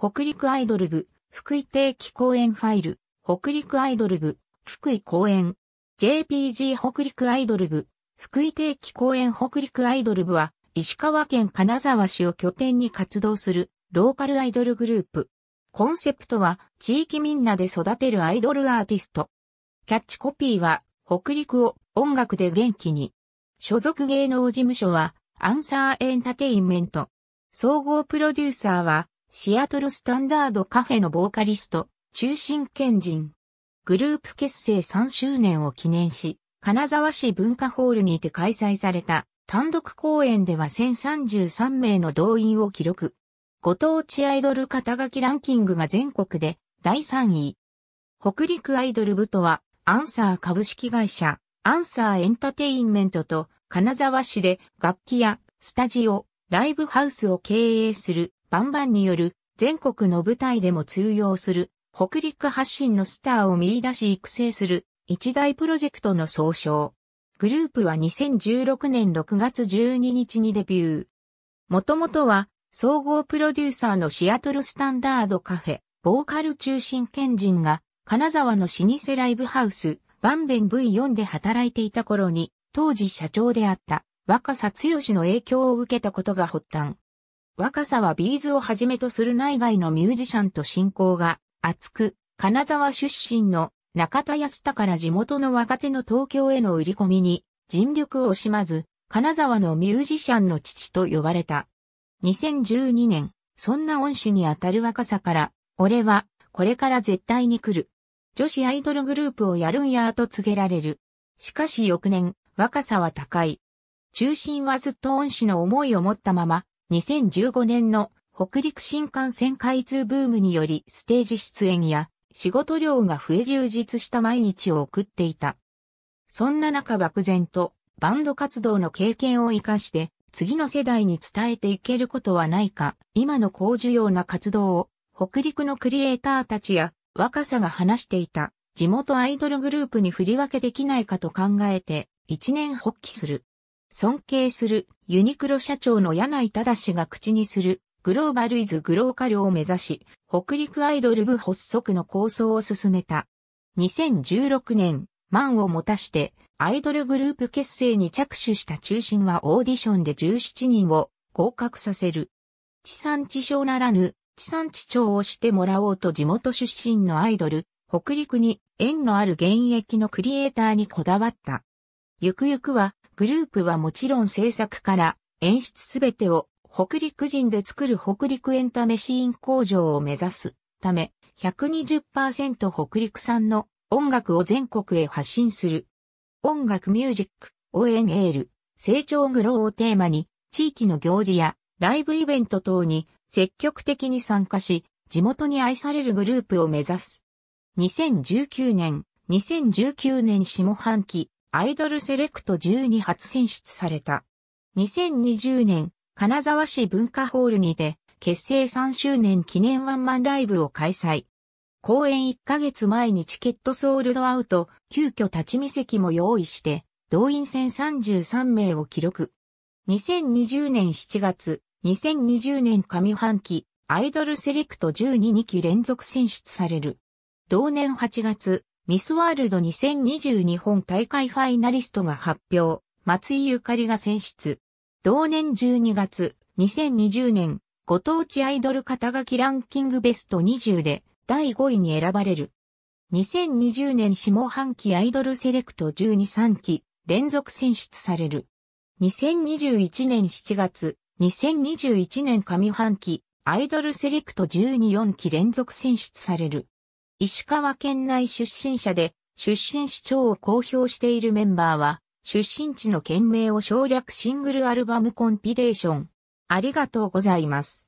北陸アイドル部、福井定期公演ファイル、北陸アイドル部、福井公演。JPG 北陸アイドル部、福井定期公演北陸アイドル部は、石川県金沢市を拠点に活動するローカルアイドルグループ。コンセプトは、地域みんなで育てるアイドルアーティスト。キャッチコピーは、北陸を音楽で元気に。所属芸能事務所は、アンサーエンタテインメント。総合プロデューサーは、シアトルスタンダードカフェのボーカリスト、中心賢人。グループ結成3周年を記念し、金沢市文化ホールにて開催された単独公演では1033名の動員を記録。ご当地アイドル肩書きランキングが全国で第3位。北陸アイドル部とは、アンサー株式会社、アンサーエンタテインメントと、金沢市で楽器やスタジオ、ライブハウスを経営するバンバンによる全国の舞台でも通用する北陸発信のスターを見出し育成する一大プロジェクトの総称。グループは2016年6月12日にデビュー。もともとは総合プロデューサーのシアトルスタンダードカフェ、ボーカル中心賢人が金沢の老舗ライブハウス、バンベン V4 で働いていた頃に当時社長であった若狭剛の影響を受けたことが発端。若さはビーズをはじめとする内外のミュージシャンと親交が厚く、金沢出身の中田康太から地元の若手の東京への売り込みに尽力を惜しまず、金沢のミュージシャンの父と呼ばれた。2012年、そんな恩師にあたる若さから、俺は、これから絶対に来る。女子アイドルグループをやるんやと告げられる。しかし翌年、若さは高い。中心はずっと恩師の思いを持ったまま、2015年の北陸新幹線開通ブームによりステージ出演や仕事量が増え充実した毎日を送っていた。そんな中漠然とバンド活動の経験を活かして次の世代に伝えていけることはないか、今の高需要な活動を北陸のクリエイターたちや若さが話していた地元アイドルグループに振り分けできないかと考えて一年発起する。尊敬するユニクロ社長の柳井正が口にするグローバルイズグローカルを目指し、北陸アイドル部発足の構想を進めた。2016年、満を持たしてアイドルグループ結成に着手した中心はオーディションで17人を合格させる。地産地消ならぬ、地産地消をしてもらおうと地元出身のアイドル、北陸に縁のある現役のクリエイターにこだわった。ゆくゆくはグループはもちろん制作から演出すべてを北陸人で作る北陸エンタメシーン工場を目指すため120%北陸産の音楽を全国へ発信する。音楽ミュージック、応援エール、成長グローをテーマに地域の行事やライブイベント等に積極的に参加し、地元に愛されるグループを目指す。2019年、2019年下半期、アイドルセレクト12発選出された。2020年、金沢市文化ホールにて、結成3周年記念ワンマンライブを開催。公演1ヶ月前にチケットソールドアウト、急遽立ち見席も用意して、動員戦33名を記録。2020年7月、2020年上半期、アイドルセレクト12期連続選出される。同年8月、ミスワールド2020日本大会ファイナリストが発表、松井ゆかりが選出。同年12月、2020年、ご当地アイドル肩書きランキングベスト20で第5位に選ばれる。2020年下半期アイドルセレクト12、3期連続選出される。2021年7月、2021年上半期アイドルセレクト12、4期連続選出される。石川県内出身者で、出身市長を公表しているメンバーは、出身地の県名を省略シングルアルバムコンピレーション。ありがとうございます。